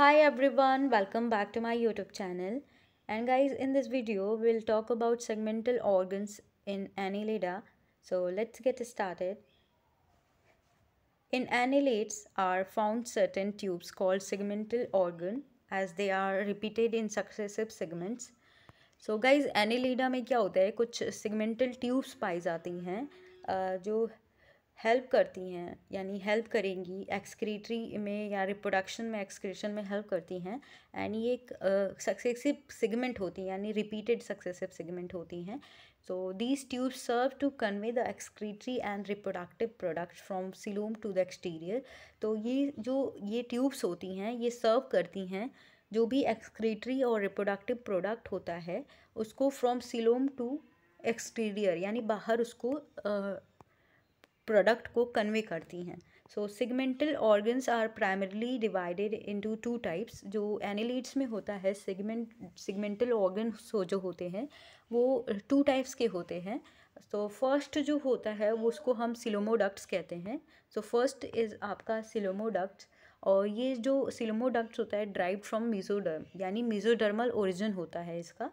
hi everyone welcome back to my youtube channel and guys in this video we'll talk about segmental organs in annelida so let's get started in annelids are found certain tubes called segmental organ as they are repeated in successive segments so guys annelida में क्या होता है कुछ segmental tubes पाई जाती हैं जो help करती हैं यानी हेल्प करेंगी एक्सक्रीटरी में या रिप्रोडक्शन में एक्सक्रीशन में हेल्प करती हैं एंड ये एक सक्सेसिव सिगमेंट होती हैं यानी रिपीटेड सक्सेसिव सिगमेंट होती हैं so these tube serve to convey the excretory and reproductive product from coelom to the exterior तो ये जो ये ट्यूब्स होती हैं ये सर्व करती हैं जो भी एक्सक्रीटरी और रिप्रोडक्टिव प्रोडक्ट होता है उसको फ्रॉम सिलोम टू एक्सटीरियर यानी बाहर उसको प्रोडक्ट को कन्वे करती हैं so segmental organs are primarily divided into two types जो एनिलीड्स में होता है सिगमेंट सिगमेंटल ऑर्गन जो होते हैं वो टू टाइप्स के होते हैं तो फर्स्ट जो होता है वो उसको हम सिलोमोडक्ट्स कहते हैं सो फर्स्ट इज़ आपका सिलोमोडक्ट्स और ये जो सिलोमोडक्ट्स होता है ड्राइव फ्रॉम मीजोडर्म यानी मीजोडर्मल ओरिजिन होता है इसका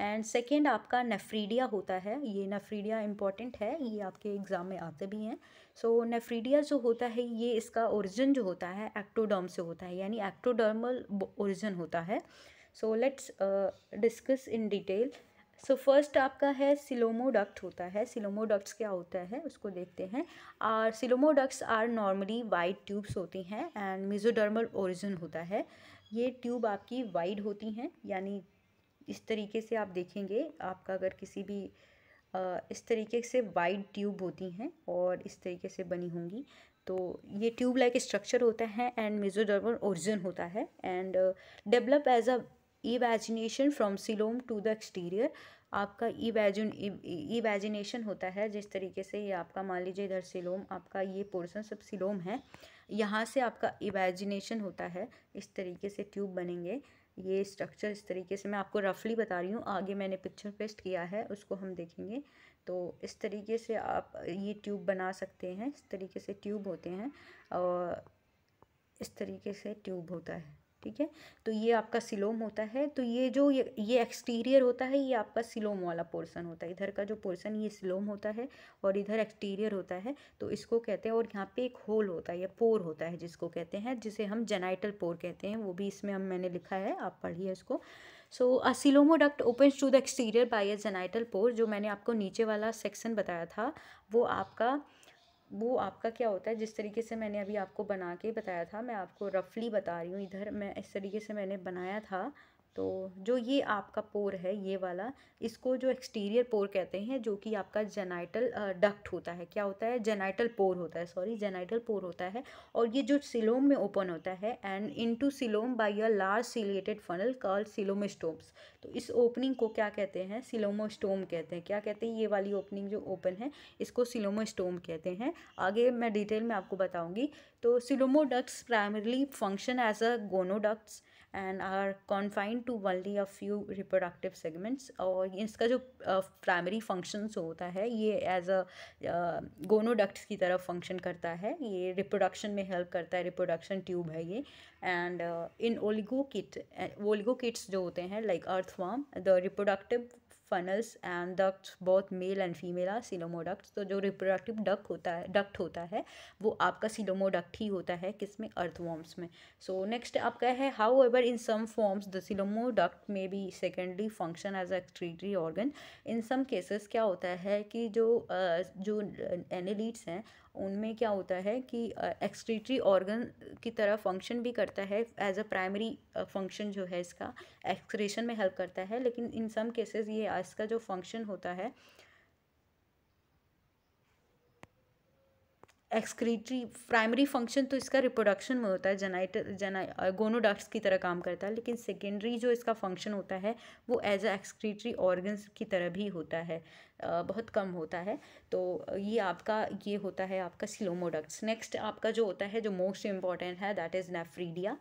एंड सेकेंड आपका नेफ्रीडिया होता है ये नेफ्रीडिया इम्पॉर्टेंट है ये आपके एग्ज़ाम में आते भी हैं सो so, नेफ्रीडिया जो होता है ये इसका ओरिजिन जो होता है एक्टोडर्म से होता है यानी एक्टोडर्मल ओरिजिन होता है so let's discuss in detail so so first uh, आपका है सिलोमोडक्ट होता है सिलोमोडक्ट्स क्या होता है उसको देखते हैं are coelomoducts are normally wide tubes होती हैं एंड मिजोडर्मल ओरिजिन होता है ये ट्यूब आपकी वाइड होती हैं यानी इस तरीके से आप देखेंगे आपका अगर किसी भी इस तरीके से वाइड ट्यूब होती हैं और इस तरीके से बनी होंगी तो ये ट्यूब लाइक स्ट्रक्चर होता है एंड मेजोडर्मल ओरिजिन होता है and develop as a evagination from coelom to the exterior आपका इवेजन इवेजिनेशन e-, होता है जिस तरीके से ये आपका मान लीजिए इधर सिलोम आपका ये पोर्शन सब सिलोम है यहाँ से आपका इवेजिनेशन होता है इस तरीके से ट्यूब बनेंगे ये स्ट्रक्चर इस तरीके से मैं आपको रफली बता रही हूँ आगे मैंने पिक्चर पेस्ट किया है उसको हम देखेंगे तो इस तरीके से आप ये ट्यूब बना सकते हैं इस तरीके से ट्यूब होते हैं और इस तरीके से ट्यूब होता है ठीक है तो ये आपका सिलोम होता है तो ये जो ये ये एक्सटीरियर होता है ये आपका सिलोम वाला पोर्सन होता है इधर का जो पोर्सन ये सिलोम होता है और इधर एक्सटीरियर होता है तो इसको कहते हैं और यहाँ पे एक होल होता है या पोर होता है जिसको कहते हैं जिसे हम जेनाइटल पोर कहते हैं वो भी इसमें हम मैंने लिखा है आप पढ़िए इसको so a coelomoduct open to the exterior by a genital pore जो मैंने आपको नीचे वाला सेक्शन बताया था वो आपका वो आपका क्या होता है जिस तरीके से मैंने अभी आपको बना के बताया था मैं आपको रफ़ली बता रही हूँ इधर मैं इस तरीके से मैंने बनाया था तो जो ये आपका पोर है ये वाला इसको जो एक्सटीरियर पोर कहते हैं जो कि आपका जेनाइटल डक्ट होता है क्या होता है जेनाइटल पोर होता है सॉरी जेनाइटल पोर होता है और ये जो सिलोम में ओपन होता है and into coelom by a large ciliated funnel call coelomostomes तो इस ओपनिंग को क्या कहते हैं सिलोमोस्टोम कहते हैं क्या कहते हैं ये वाली ओपनिंग जो ओपन है इसको सिलोमोस्टोम कहते हैं आगे मैं डिटेल में आपको बताऊँगी तो coelomoducts primarily function as a gonoducts and are confined to only a few reproductive segments और इसका जो प्राइमरी फंक्शंस होता है ये एज अ गोनोडक्ट्स की तरह फंक्शन करता है ये रिप्रोडक्शन में हेल्प करता है रिप्रोडक्शन ट्यूब है ये and in oligochaetes oligochaetes जो होते हैं like earthworm the reproductive funnels and duct both male and female are coelomoduct तो जो रिप्रोडक्टिव डक होता है डक्ट होता है वो आपका सिलोमोडक्ट ही होता है किसमें अर्थवॉर्म्स में सो नेक्स्ट आपका है however in some forms the coelomoduct may be secondary function as excretory organ in some cases क्या होता है कि जो जो एनेलिट्स हैं उनमें क्या होता है कि एक्सक्रीटरी ऑर्गन की तरह फंक्शन भी करता है एज अ प्राइमरी फंक्शन जो है इसका एक्सक्रेशन में हेल्प करता है लेकिन इन सम केसेस ये इसका जो फंक्शन होता है एक्सक्रीटरी प्राइमरी फंक्शन तो इसका रिप्रोडक्शन में होता है जेनाइट जना गोनोडक्ट्स की तरह काम करता है लेकिन सेकेंडरी जो इसका फंक्शन होता है वो एज अ एक्सक्रीटरी ऑर्गन्स की तरह भी होता है uh, बहुत कम होता है तो ये आपका ये होता है आपका सिलोमोडक्ट्स नेक्स्ट आपका जो होता है जो मोस्ट इम्पॉर्टेंट है दैट इज़ नेफ्रीडिया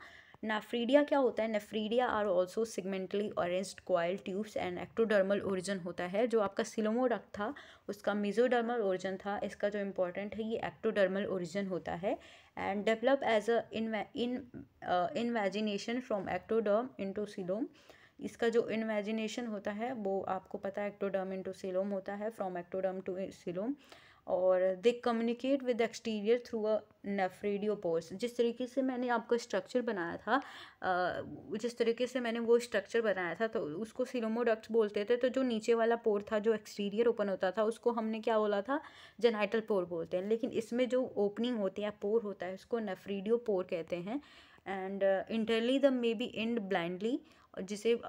नेफ्रीडिया क्या होता है nephridia are also segmentally arranged coiled tubes and ectodermal origin होता है जो आपका सिलोमोडक था उसका मिजोडर्मल ओरिजन था इसका जो इम्पोर्टेंट है ये एक्टोडर्मल ओरिजन होता है and develop as a in in invagination from ectoderm into coelom इसका जो इन्वेजिनेशन होता है वो आपको पता है एक्टोडर्म इंटू सिलोम होता है फ्रॉम एक्टोडर्म टू सिलोम और they communicate with exterior through a radio pores जिस तरीके से मैंने आपको स्ट्रक्चर बनाया था जिस तरीके से मैंने वो स्ट्रक्चर बनाया था तो उसको सिलोमोडक्ट बोलते थे तो जो नीचे वाला पोर था जो एक्सटीरियर ओपन होता था उसको हमने क्या बोला था जेनाइटल पोर बोलते हैं लेकिन इसमें जो ओपनिंग होती है पोर होता है उसको नेफ्रीडियो पोर कहते हैं and internally they may be end blindly जिसे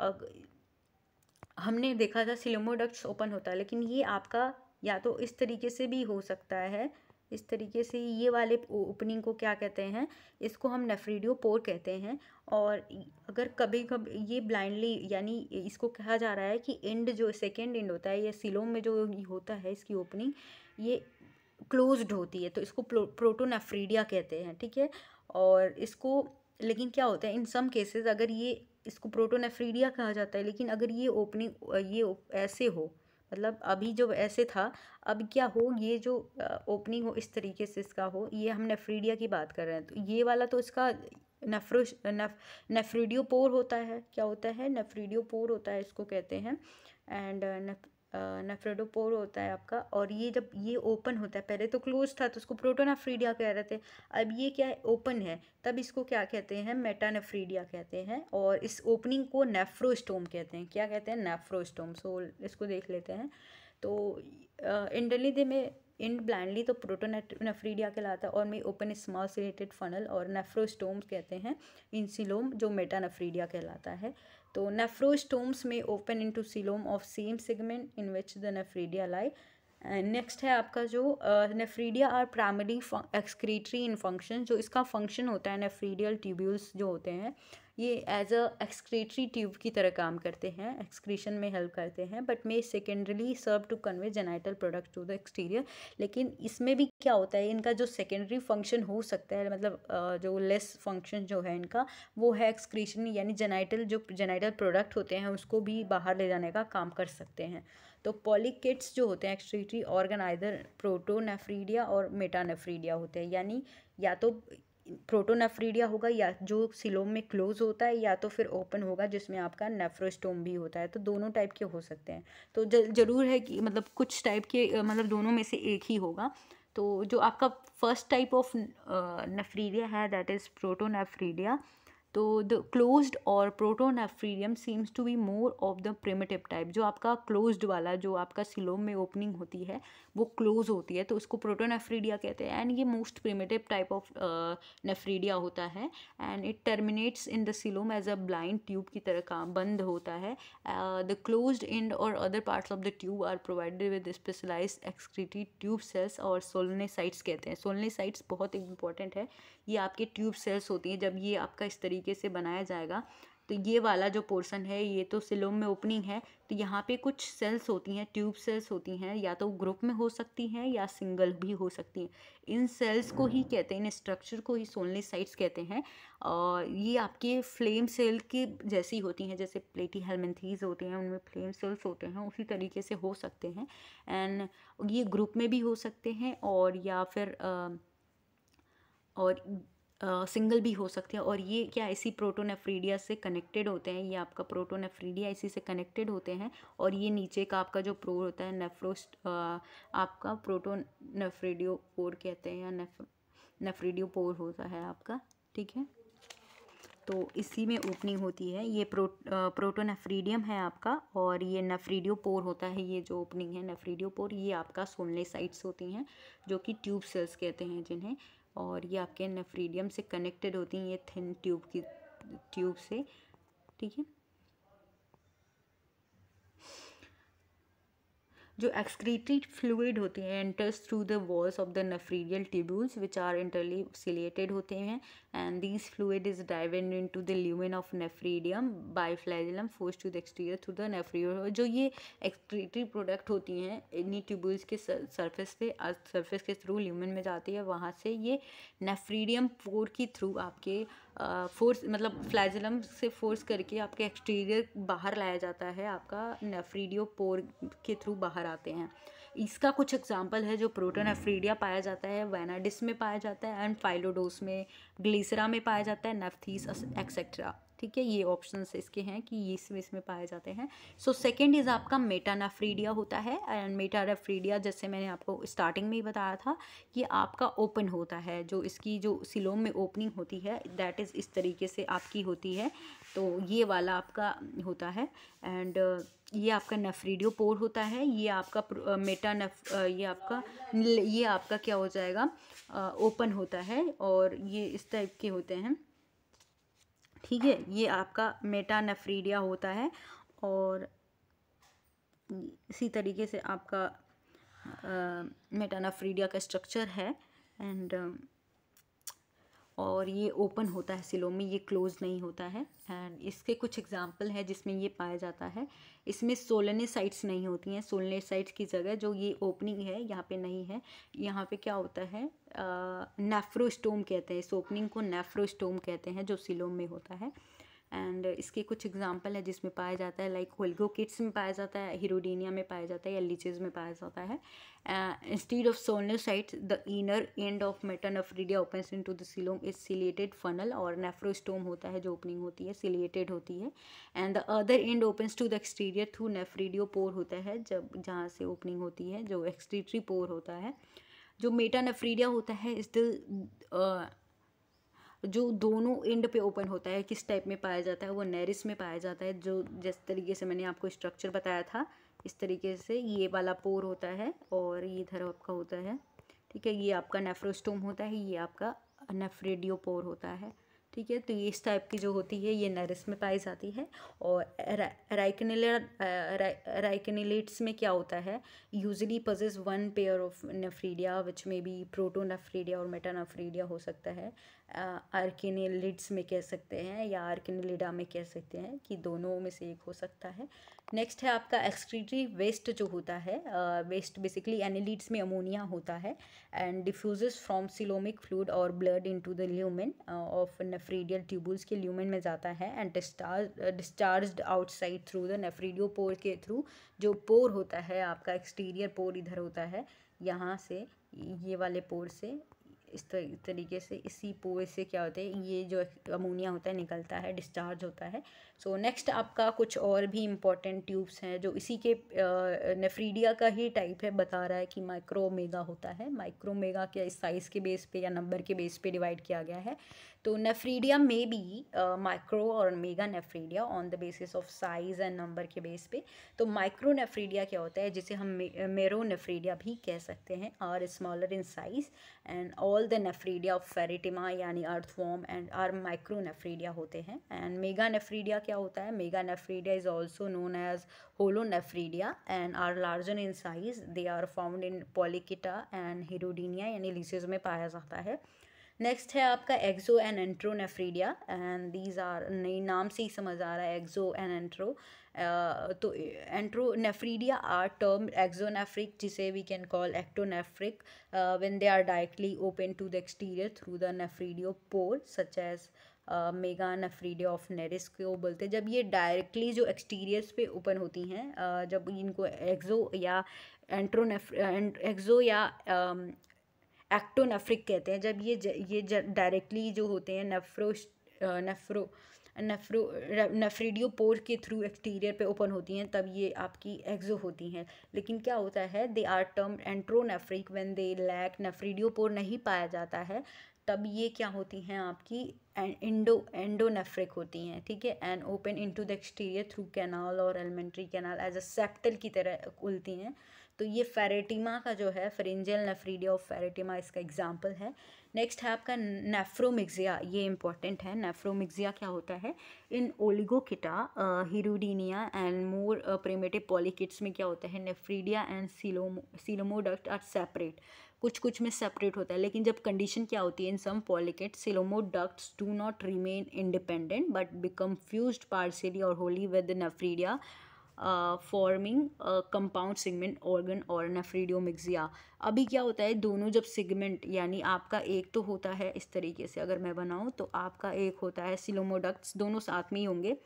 हमने देखा था सिलोमोडक्ट्स ओपन होता है लेकिन ये आपका या तो इस तरीके से भी हो सकता है इस तरीके से ये वाले ओपनिंग को क्या कहते हैं इसको हम नेफ्रीडियो पोर कहते हैं और अगर कभी कभी ये ब्लाइंडली यानी इसको कहा जा रहा है कि एंड जो सेकेंड एंड होता है या सिलोम में जो होता है इसकी ओपनिंग ये क्लोज्ड होती है तो इसको प्रो, प्रोटोनेफ्रीडिया कहते हैं ठीक है और इसको लेकिन क्या होता है इन सम केसेस अगर ये इसको प्रोटोनेफ्रीडिया कहा जाता है लेकिन अगर ये ओपनिंग ये ऐसे हो मतलब अभी जो ऐसे था अब क्या हो ये जो ओपनिंग हो इस तरीके से इसका हो ये हम नेफ्रीडिया की बात कर रहे हैं तो ये वाला तो इसका नेफ्रो नेफ नेफ्रीडियोपोर होता है क्या होता है नेफ्रीडियोपोर होता है इसको कहते हैं एंड नेफ्रोडोपोर होता है आपका और ये जब ये ओपन होता है पहले तो क्लोज था तो उसको प्रोटोनाफ्रीडिया कह रहे थे अब ये क्या है ओपन है तब इसको क्या कहते हैं मेटानेफ्रीडिया कहते हैं और इस ओपनिंग को नेफ्रोस्टोम कहते हैं क्या कहते हैं नेफ्रोस्टोम सो इसको देख लेते हैं तो इंडली दे में इंड ब्लाइंडली तो प्रोटोनेफ्रीडिया कहलाता है और में ओपन स्मॉल सिलेटेड फनल और नेफ्रोस्टोम्स कहते हैं इंसिलोम जो मेटानेफ्रीडिया कहलाता है तो नेफ्रोस्टोम्स में open into coelom of same segment in which the nephridia lie next है आपका जो nephridia are primary excretory in function जो इसका फंक्शन होता है नेफ्रीडियल ट्यूब्यूल्स जो होते हैं ये एज अ एक्सक्रीटरी ट्यूब की तरह काम करते हैं एक्सक्रीशन में हेल्प करते हैं but may secondarily serve to convey genital product to the exterior लेकिन इसमें भी क्या होता है इनका जो सेकेंडरी फंक्शन हो सकता है मतलब जो लेस फंक्शन जो है इनका वो है एक्सक्रीशन यानी जेनाइटल जो जेनाइटल प्रोडक्ट होते हैं उसको भी बाहर ले जाने का काम कर सकते हैं तो पॉलिकिट्स जो होते हैं excretory organ either protonephridia or metanephridia होते हैं यानी या तो प्रोटोनफ्रीडिया होगा या जो सिलोम में क्लोज होता है या तो फिर ओपन होगा जिसमें आपका नेफ्रोस्टोम भी होता है तो दोनों टाइप के हो सकते हैं तो ज़रूर है कि मतलब कुछ टाइप के मतलब दोनों में से एक ही होगा तो जो आपका फर्स्ट टाइप ऑफ नफ्रीडिया है दैट इज़ प्रोटोनफ्रीडिया नेफ्रीडिया तो the closed or protonephridium seems to be more of the primitive type जो आपका क्लोज्ड वाला जो आपका सिलोम में ओपनिंग होती है वो क्लोज होती है तो उसको प्रोटोनेफ्रीडिया कहते हैं एंड ये most primitive type of nephridia होता है and it terminates in the coelom as a blind tube की तरह काम बंद होता है द क्लोज एंड और other parts of the tube are provided with specialized excretory tube cells or solenocytes कहते हैं सोलनेसाइट्स बहुत इंपॉर्टेंट है ये आपके ट्यूब सेल्स होती हैं जब ये आपका इस तरीके से बनाया जाएगा तो ये वाला जो पोर्सन है ये तो सिलोम में ओपनिंग है तो यहाँ पे कुछ सेल्स होती हैं ट्यूब सेल्स होती हैं या तो ग्रुप में हो सकती हैं या सिंगल भी हो सकती हैं इन सेल्स को ही कहते हैं इन स्ट्रक्चर को ही सोलने साइट्स कहते हैं और ये आपके फ्लेम सेल की जैसी होती हैं जैसे प्लेटी हेलमेंथीज होते हैं उनमें फ्लेम सेल्स होते हैं उसी तरीके से हो सकते हैं एंड ये ग्रुप में भी हो सकते हैं और या फिर आ, और सिंगल भी हो सकते हैं और ये क्या इसी प्रोटोनेफ्रीडिया से कनेक्टेड होते हैं ये आपका प्रोटोनेफ्रीडिया इसी से कनेक्टेड होते हैं और ये नीचे का आपका जो प्रो होता है नेफ्रोस्ट आपका पोर कहते हैं या नेफ्रीडियो पोर होता है आपका ठीक है तो इसी में ओपनिंग होती है ये प्रो प्रोटोनेफ्रीडियम है आपका और ये पोर होता है ये जो ओपनिंग है पोर ये आपका सोनलेसाइट्स होती हैं जो कि ट्यूब सेल्स कहते हैं जिन्हें और ये आपके नेफ्रीडियम से कनेक्टेड होती हैं ये थिन ट्यूब की ट्यूब से ठीक है जो एक्सक्रीटेड फ्लूड होते हैं enters through the walls of the nephridial tubules which are internally ciliated होते हैं एंड दिस फ्लूड इज डाइवेड into the lumen of nephridium by flagellum forced to the exterior through the nephridial जो ये excretory product होती हैं इन्हीं tubules के surface पे सर्फेस के थ्रू ल्यूमिन में जाती है वहाँ से ये नेफ्रीडियम पोर के थ्रू आपके फोर्स मतलब फ्लैजलम से फोर्स करके आपके एक्सटीरियर बाहर लाया जाता है आपका नेफ्रीडियो पोर के थ्रू बाहर आते हैं इसका कुछ एग्जाम्पल है जो प्रोटोन एफ्रीडिया पाया जाता है वैनाडिस में पाया जाता है एंड फाइलोडोस में ग्लीसरा में पाया जाता है नेफ्थीस एक्सेट्रा ठीक है ये ऑप्शन इसके हैं कि ये इसमें इसमें पाए जाते हैं सो सेकेंड इज़ आपका मेटानाफ्रीडिया होता है एंड मेटानाफ्रीडिया जैसे मैंने आपको स्टार्टिंग में ही बताया था कि आपका ओपन होता है जो इसकी जो सिलोम में ओपनिंग होती है दैट इज़ इस तरीके से आपकी होती है तो ये वाला आपका होता है एंड ये आपका नफ्रीडियो पोर होता है ये आपका मेटा नफ ये आपका ये आपका क्या हो जाएगा ओपन होता है और ये इस टाइप के होते हैं ठीक है ये आपका मेटानेफ्रीडिया होता है और इसी तरीके से आपका मेटानाफ्रीडिया का स्ट्रक्चर है एंड और ये ओपन होता है सिलो में ये क्लोज नहीं होता है एंड इसके कुछ एग्जाम्पल है जिसमें ये पाया जाता है इसमें सोलने साइड्स नहीं होती हैं सोलने साइड्स की जगह जो ये ओपनिंग है यहाँ पे नहीं है यहाँ पे क्या होता है नेफ्रोस्टोम कहते हैं इस ओपनिंग को नेफ्रोस्टोम कहते हैं जो सिलोम में होता है एंड इसके कुछ एग्जाम्पल है जिसमें पाया जाता है लाइक होल्गो किट्स में पाया जाता है हीरोडीनिया में पाया जाता है या लीचेज में पाया जाता है instead of site the inner end of metanephridia open into the coelom is ciliated funnel or nephrostome होता है जो ओपनिंग होती है सिलेटेड होती है and the other end opens to the exterior through nephridiopore होता है जब जहाँ से ओपनिंग होती है जो एक्सटीट्री पोर होता है जो मेटा नफ्रीडिया होता है इज द जो दोनों एंड पे ओपन होता है किस टाइप में पाया जाता है वो नैरिस में पाया जाता है जो जिस तरीके से मैंने आपको स्ट्रक्चर बताया था इस तरीके से ये वाला पोर होता है और ये इधर आपका होता है ठीक है ये आपका नेफ्रोस्टोम होता है ये आपका नेफ्रेडियो पोर होता है ठीक है तो ये इस टाइप की जो होती है ये नरिस में पाई जाती है और राइकनिलेट्स में क्या होता है usually possess one pair of nephridia which may be protonephridia और नफ्रीडिया हो सकता है आर्किनिलिड्स में कह सकते हैं या आर्किनिलिडा में कह सकते हैं कि दोनों में से एक हो सकता है नेक्स्ट है आपका एक्सक्रीटरी वेस्ट जो होता है वेस्ट बेसिकली एनिलीड्स में अमोनिया होता है and diffuses from coelomic fluid और blood into the lumen of nephridial tubules के ल्यूमेन में जाता है and discharge discharge outside through the nephridiopore के थ्रू जो पोर होता है आपका एक्सटीरियर पोर इधर होता है यहाँ से ये वाले पोर से इस तरीके से इसी पोए से क्या होता है ये जो अमोनिया होता है निकलता है डिस्चार्ज होता है सो so, नेक्स्ट आपका कुछ और भी इम्पॉर्टेंट ट्यूब्स हैं जो इसी के नेफ्रीडिया का ही टाइप है बता रहा है कि माइक्रोमेगा होता है माइक्रोमेगा क्या इस साइज़ के बेस पे या नंबर के बेस पे डिवाइड किया गया है तो nephridia may be micro or mega nephridia on the basis of size and number के बेस पे तो माइक्रो नेफ्रीडिया क्या होता है जिसे हम मेरो नेफ्रीडिया भी कह सकते हैं are smaller in size and all the nephridia of Pheretima यानी earthworm and are micro nephridia होते हैं एंड मेगा नेफ्रीडिया क्या होता है mega nephridia is also known as holo nephridia and are larger in size they are found in Polychaeta and Hirudinea यानी leeches में पाया जाता है नेक्स्ट है आपका exo and entero nephridia and these are नहीं नाम से ही समझ आ रहा है एक्जो एंड एंट्रो तो entero nephridia are term exo nephric जिसे we can call ectonephric when they are directly open to the exterior through the nephridiopore such as mega nephridia of Nereis को बोलते हैं जब ये directly जो exteriors पे open होती हैं uh, जब इनको एक्जो या एंट्रोनेफ एक्जो या एक्टोनेफ्रिक कहते हैं जब ये ज, ये डायरेक्टली जो होते हैं नेफ्रो नेफ्रो नेफ्रो पोर के थ्रू एक्सटीरियर पे ओपन होती हैं तब ये आपकी एक्जो होती हैं लेकिन क्या होता है they are term enteronephric when they lack pore नहीं पाया जाता है तब ये क्या होती हैं आपकी इंडो एंडोनेफ्रिक होती हैं ठीक है and open into the exterior through canal or alimentary canal as a septal की तरह खुलती हैं तो ये फेरेटिमा का जो है फ्रिंजल नेफ्रीडिया ऑफ फेरेटिमा इसका एग्जाम्पल है नेक्स्ट है आपका नेफ्रोमिक्सिया ये इंपॉर्टेंट है नेफ्रोमिक्सिया क्या होता है इन ओलिगोकिटा हिरोडीनिया एंड मोर प्रेमेटिव पॉलिकिट्स में क्या होता है nephridia and coelomo coelomoduct are separate कुछ कुछ में सेपरेट होता है लेकिन जब कंडीशन क्या होती है in some polychaete coelomoducts do not remain independent but become fused partially or wholly with nephridia forming compound segment organ or nephridiomixia अभी क्या होता है दोनों जब सिगमेंट यानी आपका एक तो होता है इस तरीके से अगर मैं बनाऊँ तो आपका एक होता है सिलोमोडक्ट्स दोनों साथ में ही होंगे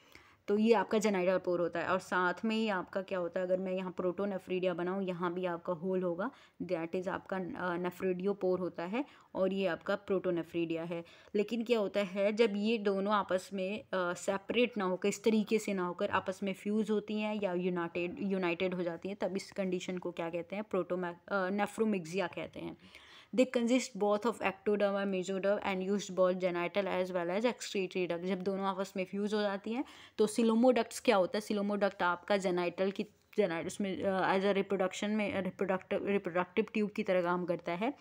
तो ये आपका जनाइडा पोर होता है और साथ में ही आपका क्या होता है अगर मैं यहाँ प्रोटो नेफ्रीडिया बनाऊँ यहाँ भी आपका होल होगा दैट इज़ आपका नेफ्रीडियो पोर होता है और ये आपका प्रोटो नेफ्रीडिया है लेकिन क्या होता है जब ये दोनों आपस में सेपरेट ना होकर इस तरीके से ना होकर आपस में फ्यूज़ होती हैं या यूनाइटेड यूनाइटेड हो जाती हैं तब इस कंडीशन को क्या कहते हैं प्रोटो नेफ्रोमिक्सिया कहते हैं they consist both of ectoderm and mesoderm and use both genital as well as excretory duct जब दोनों आपस में फ्यूज हो जाती हैं तो सिलोमोडक्ट्स क्या होता है सिलोमोडक्ट आपका जेनाइटल की जेनाइट उसमें एज अ रिप्रोडक्शन में रिप्रोडक्टिव रिप्रोडक्टिव ट्यूब की तरह काम करता है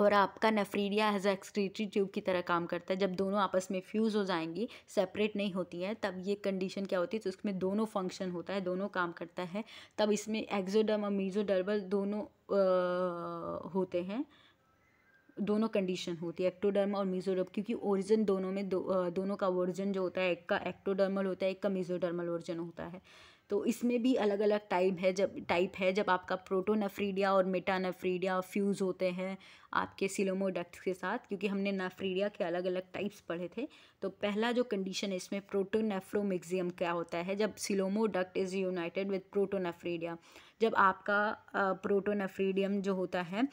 और आपका नेफ्रीडिया एज एक्सक्रीटरी ट्यूब की तरह काम करता है जब दोनों आपस में फ्यूज़ हो जाएंगी सेपरेट नहीं होती है तब ये कंडीशन क्या होती है तो उसमें दोनों फंक्शन होता है दोनों काम करता है तब इसमें एक्जोडर्म और मीजोडर्मल दोनों आ, होते हैं दोनों कंडीशन होती है एक्टोडर्म और मीजोडर्म क्योंकि ओरिजिन दोनों में दो, दोनों का ओरिजिन जो होता है एक का एक्टोडर्मल होता है एक का मीजोडर्मल ओरिजिन होता है तो इसमें भी अलग अलग टाइप है जब टाइप है जब आपका प्रोटोनफ्रीडिया और मेटानफ्रीडिया फ्यूज़ होते हैं आपके सिलोमोडक्ट के साथ क्योंकि हमने नफ्रीडिया के अलग अलग टाइप्स पढ़े थे तो पहला जो कंडीशन है इसमें प्रोटोनफ्रोमिक्जियम क्या होता है जब coelomoduct is united with protonephridia जब आपका प्रोटोनफ्रीडियम जो होता है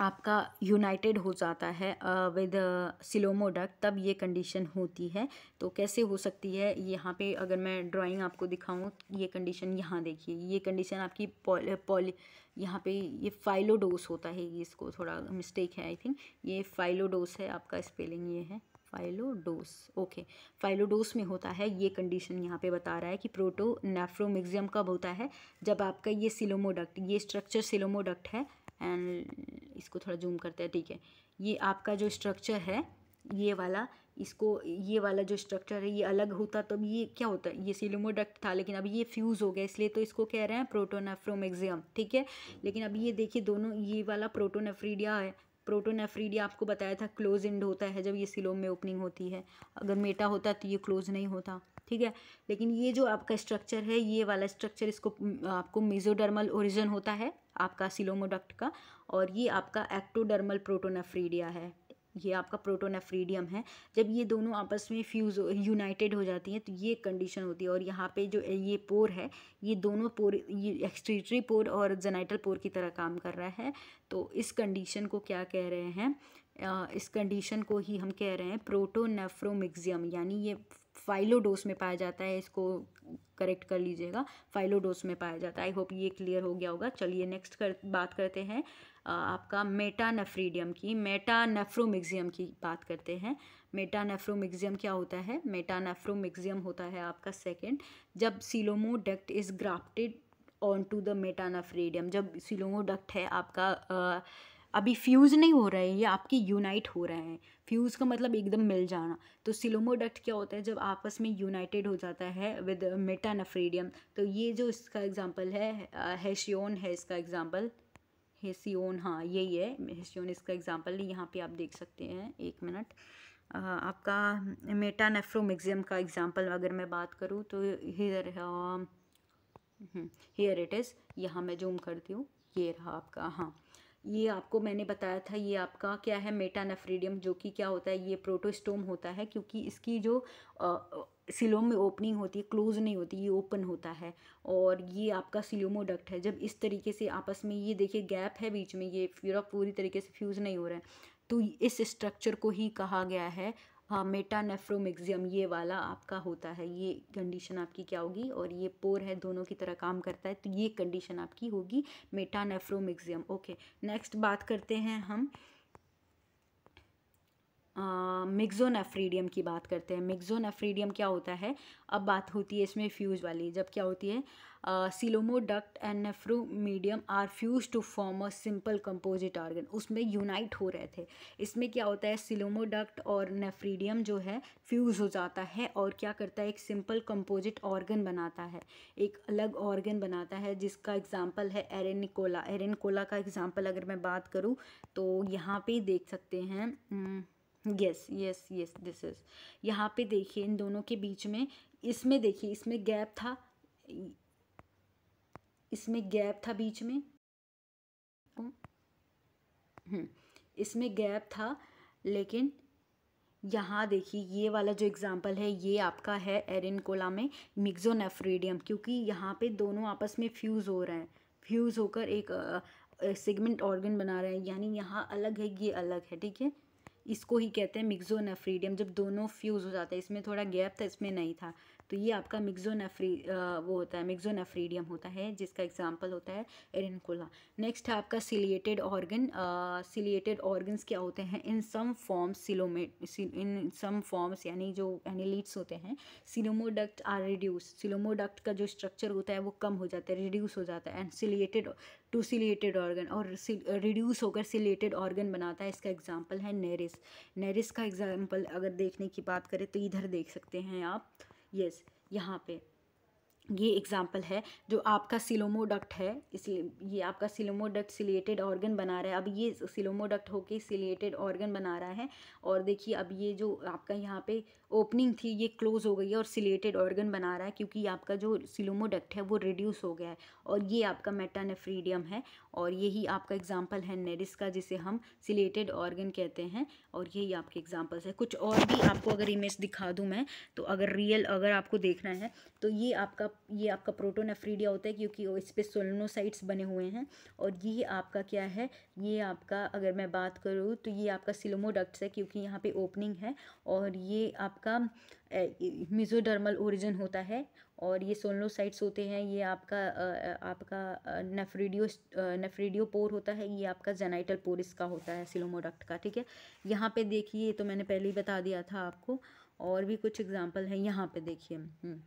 आपका यूनाइटेड हो जाता है विद डक तब ये कंडीशन होती है तो कैसे हो सकती है यहाँ पे अगर मैं ड्राइंग आपको दिखाऊँ ये कंडीशन यहाँ देखिए ये कंडीशन आपकी पॉली यहाँ पे ये फाइलोडोस होता है इसको थोड़ा मिस्टेक है आई थिंक ये फाइलोडोस है आपका स्पेलिंग ये है फाइलोडोस ओके फाइलोडोस में होता है ये कंडीशन यहाँ पे बता रहा है कि प्रोटो नेफ्रोमिक्जियम कब होता है जब आपका ये सिलोमोडक्ट ये स्ट्रक्चर सिलोमोडक्ट है एंड इसको थोड़ा जूम करते हैं ठीक है ये आपका जो स्ट्रक्चर है ये वाला इसको ये वाला जो स्ट्रक्चर है ये अलग होता तो अब ये क्या होता है ये सिलोमोडक्ट था लेकिन अब ये फ्यूज़ हो गया इसलिए तो इसको कह रहे हैं प्रोटोनेफ्रोमेक्जियम ठीक है लेकिन अब ये देखिए दोनों ये वाला प्रोटोनेफ्रीडिया है प्रोटोनेफ्रीडिया आपको बताया था क्लोज इंड होता है जब ये सिलोम में ओपनिंग होती है अगर मेटा होता तो ये क्लोज नहीं होता ठीक है लेकिन ये जो आपका स्ट्रक्चर है ये वाला स्ट्रक्चर इसको आपको मिजोडर्मल ओरिजन होता है आपका सिलोमोडक्ट का और ये आपका एक्टोडर्मल प्रोटोनेफ्रीडिया है ये आपका प्रोटोनेफ्रीडियम है जब ये दोनों आपस में फ्यूज यूनाइटेड हो जाती हैं तो ये कंडीशन होती है और यहाँ पे जो ये पोर है ये दोनों पोर ये एक्सट्रीटरी पोर और जेनाइटल पोर की तरह काम कर रहा है तो इस कंडीशन को क्या कह रहे हैं इस कंडीशन को ही हम कह रहे हैं प्रोटोनेफ्रोमिक्जियम यानी ये फाइलोडोस में पाया जाता है इसको करेक्ट कर लीजिएगा फाइलोडोस में पाया जाता है आई होप ये क्लियर हो गया होगा चलिए नेक्स्ट कर बात करते हैं आपका मेटानफ्रीडियम की मेटानफ्रोमिक्जियम की बात करते हैं मेटानफ्रोमिक्जियम क्या होता है मेटानफ्रोमिक्जियम होता है आपका सेकेंड जब coelomoduct is grafted on to the metanephridium जब सिलोमो डक्ट है आपका अभी फ्यूज़ नहीं हो रहे हैं ये आपके यूनाइट हो रहे हैं फ्यूज़ का मतलब एकदम मिल जाना तो सिलोमोडक्ट क्या होता है जब आपस में यूनाइटेड हो जाता है विद मेटानफ्रीडियम तो ये जो इसका एग्जाम्पल है हैशियोन है इसका एग्ज़ाम्पल हेसियोन हाँ यही है हेसियोन इसका एग्ज़ाम्पल यहाँ पे आप देख सकते हैं एक मिनट आपका मेटानेफ्रोमिक्जियम का एग्ज़ाम्पल अगर मैं बात करूँ तो हेयर हेयर इट इज़ यहाँ मैं जूम करती हूँ ये रहा आपका हाँ ये आपको मैंने बताया था ये आपका क्या है मेटानफ्रीडियम जो कि क्या होता है ये प्रोटोस्टोम होता है क्योंकि इसकी जो सिलोम में ओपनिंग होती है क्लोज नहीं होती ये ओपन होता है और ये आपका सिलोमोडक्ट है जब इस तरीके से आपस में ये देखिए गैप है बीच में ये पूरा पूरी तरीके से फ्यूज़ नहीं हो रहा है तो इस स्ट्रक्चर को ही कहा गया है हाँ मेटा नेफ्रोमिक्जियम ये वाला आपका होता है ये कंडीशन आपकी क्या होगी और ये पोर है दोनों की तरह काम करता है तो ये कंडीशन आपकी होगी नेफ्रोमिक्जियम ओके नेक्स्ट बात करते हैं हम मिक्जोनेफ्रीडियम की बात करते हैं मिक्जोनेफ्रीडियम क्या होता है अब बात होती है इसमें फ्यूज वाली जब क्या होती है coelomoduct and nephridium are fuse to form a simple composite organ उसमें यूनाइट हो रहे थे इसमें क्या होता है सिलोमोडक्ट और नेफ्रीडियम जो है फ्यूज़ हो जाता है और क्या करता है एक सिंपल कंपोजिट ऑर्गन बनाता है एक अलग ऑर्गन बनाता है जिसका एग्जाम्पल है एरेनिकोला एरेनिकोला का एग्ज़ाम्पल अगर मैं बात करूँ तो यहाँ पर देख सकते हैं yes yes yes this is यहाँ पे देखिए इन दोनों के बीच में इसमें देखिए इसमें गैप था इसमें गैप था बीच में हम्म, इसमें गैप था लेकिन यहाँ देखिए ये वाला जो एग्ज़ाम्पल है ये आपका है एरिन कोला में मिक्जोनेफ्रीडियम क्योंकि यहाँ पे दोनों आपस में फ्यूज़ हो रहे हैं फ्यूज़ होकर एक सेगमेंट ऑर्गन बना रहे हैं यानी यहाँ अलग है ये अलग है ठीक है इसको ही कहते हैं नफ्रीडियम जब दोनों फ्यूज़ हो जाते हैं इसमें थोड़ा गैप था इसमें नहीं था तो ये आपका मिक्सोनेफ्री वो होता है मिक्सोनेफ्रीडियम होता है जिसका एग्जाम्पल होता है एरिनकोला नेक्स्ट है आपका सिलिएटेड ऑर्गन सिलिएटेड ऑर्गन्स क्या होते हैं in some forms coelomate in some forms यानी जो एनिलीट्स होते हैं सिलोमोडक्ट आर रिड्यूस सिलोमोडक्ट का जो स्ट्रक्चर होता है वो कम हो जाता है रिड्यूस हो जाता है and ciliated to ciliated organ और रिड्यूस होकर सिलेटेड ऑर्गन बनाता है इसका एग्जाम्पल है नेरिस नेरिस का एग्जाम्पल अगर देखने की बात करें तो इधर देख सकते हैं आप यस यहाँ पे ये एग्ज़ाम्पल है जो आपका सिलोमोडक्ट है इसलिए ये आपका सिलोमोडक्ट सिलेटेड ऑर्गन बना रहा है अब ये सिलोमोडक्ट होके सिलेटेड ऑर्गन बना रहा है और देखिए अब ये जो आपका यहाँ पे ओपनिंग थी ये क्लोज हो गई है और सिलेटेड ऑर्गन बना रहा है क्योंकि आपका जो सिलोमोडक्ट है वो रिड्यूस हो गया है और ये आपका मेटानेफ्रीडियम है और यही आपका एग्ज़ाम्पल है नेरिस का जिसे हम सिलेटेड ऑर्गन कहते हैं और यही आपके एग्ज़ाम्पल्स है कुछ और भी आपको अगर इमेज दिखा दूँ मैं तो अगर रियल अगर आपको देखना है तो ये आपका ये आपका प्रोटोनेफ्रीडिया होता है क्योंकि इस पर सोलनोसाइट्स बने हुए हैं और ये आपका क्या है ये आपका अगर मैं बात करूँ तो ये आपका सिलोमोडक्ट्स है क्योंकि यहाँ पे ओपनिंग है और ये आपका मिजोडर्मल ओरिजिन होता है और ये सोलनोसाइट्स होते हैं ये आपका आपका नेफ्रीडियो नेफ्रीडियो पोर होता है ये आपका जेनाइटल पोर इसका होता है सिलोमोडक्ट का ठीक है यहाँ पे देखिए तो मैंने पहले ही बता दिया था आपको और भी कुछ एग्जाम्पल है यहाँ पे देखिए हम्म।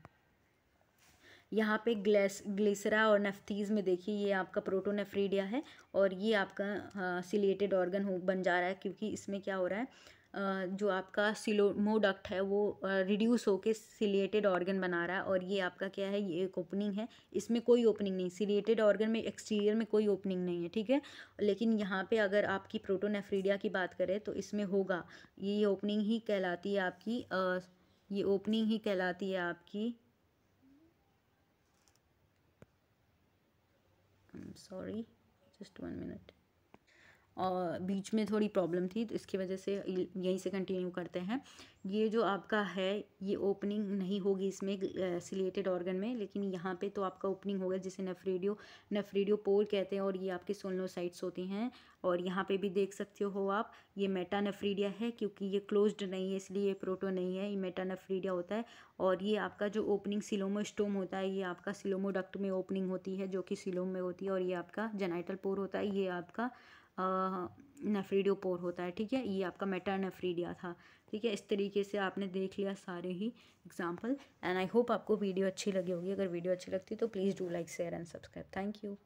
यहाँ पे ग्लेस ग्लिसरा और नफ्तीज में देखिए ये आपका प्रोटोनेफ्रीडिया है और ये आपका सिलेटेड हाँ, ऑर्गन हो बन जा रहा है क्योंकि इसमें क्या हो रहा है जो आपका सिलोमोडक्ट है वो रिड्यूस होके सिलिएटेड ऑर्गन बना रहा है और ये आपका क्या है ये एक ओपनिंग है इसमें कोई ओपनिंग नहीं सिलिएटेड ऑर्गन में एक्सटीरियर में कोई ओपनिंग नहीं है ठीक है लेकिन यहाँ पे अगर आपकी प्रोटोनेफ्रीडिया की बात करें तो इसमें होगा ये ओपनिंग ही कहलाती है आपकी ये ओपनिंग ही कहलाती है आपकी sorry just one minute और बीच में थोड़ी प्रॉब्लम थी तो इसकी वजह से यहीं से कंटिन्यू करते हैं ये जो आपका है ये ओपनिंग नहीं होगी इसमें सिलेटेड ऑर्गन में लेकिन यहाँ पे तो आपका ओपनिंग होगा जिसे नफरीडियो नफरीडियो पोल कहते हैं और ये आपके सोलनोसाइट्स होती हैं और यहाँ पे भी देख सकते हो आप ये मेटा नफरीडिया है क्योंकि ये क्लोज्ड नहीं है इसलिए ये प्रोटो नहीं है ये मेटा नफरीडिया होता है और ये आपका जो ओपनिंग सिलोमोस्टोम होता है ये आपका सिलोमोडक्ट में ओपनिंग होती है जो कि सिलोम में होती है और ये आपका जेनाइटल पोर होता है ये आपका पोर होता है ठीक है ये आपका मेटानेफ्रीडिया था ठीक है इस तरीके से आपने देख लिया सारे ही एग्जाम्पल एंड आई होप आपको वीडियो अच्छी लगी होगी अगर वीडियो अच्छी लगती तो please do like share and subscribe thank you